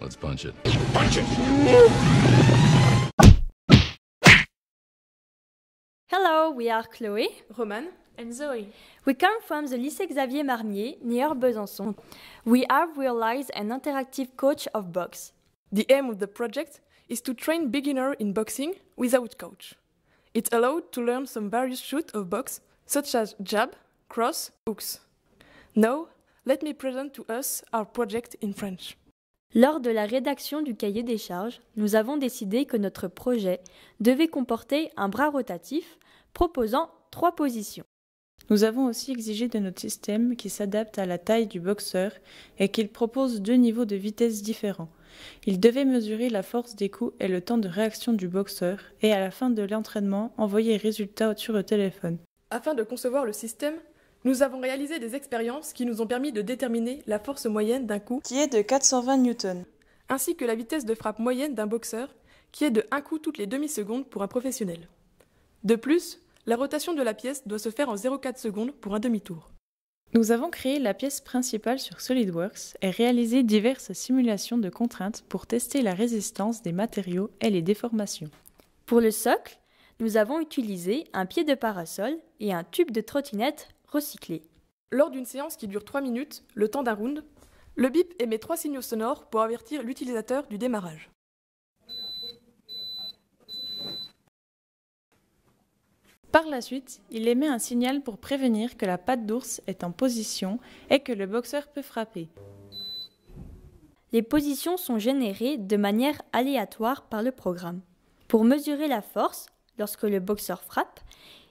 Let's punch it. Punch it! Hello, we are Chloé, Roman, and Zoe. We come from the Lycée Xavier Marmier near Besançon. We have realized an interactive coach of box. The aim of the project is to train beginner in boxing without coach. It allowed to learn some various shoot of box, such as jab, cross, hooks. Now, let me present to us our project in French. Lors de la rédaction du cahier des charges, nous avons décidé que notre projet devait comporter un bras rotatif proposant trois positions. Nous avons aussi exigé de notre système qu'il s'adapte à la taille du boxeur et qu'il propose deux niveaux de vitesse différents. Il devait mesurer la force des coups et le temps de réaction du boxeur et à la fin de l'entraînement envoyer les résultats sur le téléphone. Afin de concevoir le système, nous avons réalisé des expériences qui nous ont permis de déterminer la force moyenne d'un coup qui est de 420 N ainsi que la vitesse de frappe moyenne d'un boxeur qui est de un coup toutes les demi-secondes pour un professionnel. De plus, la rotation de la pièce doit se faire en 0,4 secondes pour un demi-tour. Nous avons créé la pièce principale sur SolidWorks et réalisé diverses simulations de contraintes pour tester la résistance des matériaux et les déformations. Pour le socle, nous avons utilisé un pied de parasol et un tube de trottinette lors d'une séance qui dure 3 minutes, le temps d'un round, le bip émet trois signaux sonores pour avertir l'utilisateur du démarrage. Par la suite, il émet un signal pour prévenir que la patte d'ours est en position et que le boxeur peut frapper. Les positions sont générées de manière aléatoire par le programme. Pour mesurer la force, lorsque le boxeur frappe,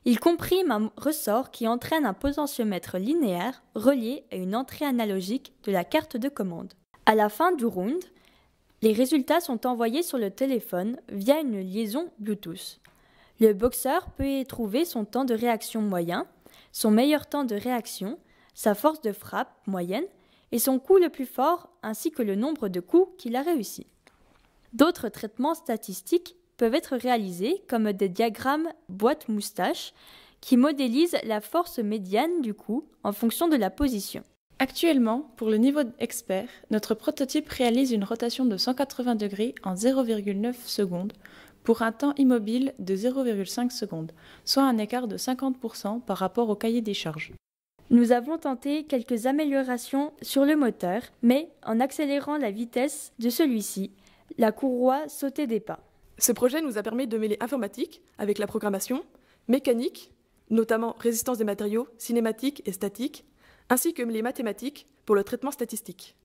il comprime un ressort qui entraîne un potentiomètre linéaire relié à une entrée analogique de la carte de commande. À la fin du round, les résultats sont envoyés sur le téléphone via une liaison Bluetooth. Le boxeur peut y trouver son temps de réaction moyen, son meilleur temps de réaction, sa force de frappe moyenne et son coup le plus fort ainsi que le nombre de coups qu'il a réussi. D'autres traitements statistiques peuvent être réalisés comme des diagrammes boîte-moustache qui modélisent la force médiane du cou en fonction de la position. Actuellement, pour le niveau expert, notre prototype réalise une rotation de 180 degrés en 0,9 secondes pour un temps immobile de 0,5 secondes, soit un écart de 50% par rapport au cahier des charges. Nous avons tenté quelques améliorations sur le moteur, mais en accélérant la vitesse de celui-ci, la courroie sautait des pas. Ce projet nous a permis de mêler informatique avec la programmation, mécanique, notamment résistance des matériaux, cinématique et statique, ainsi que les mathématiques pour le traitement statistique.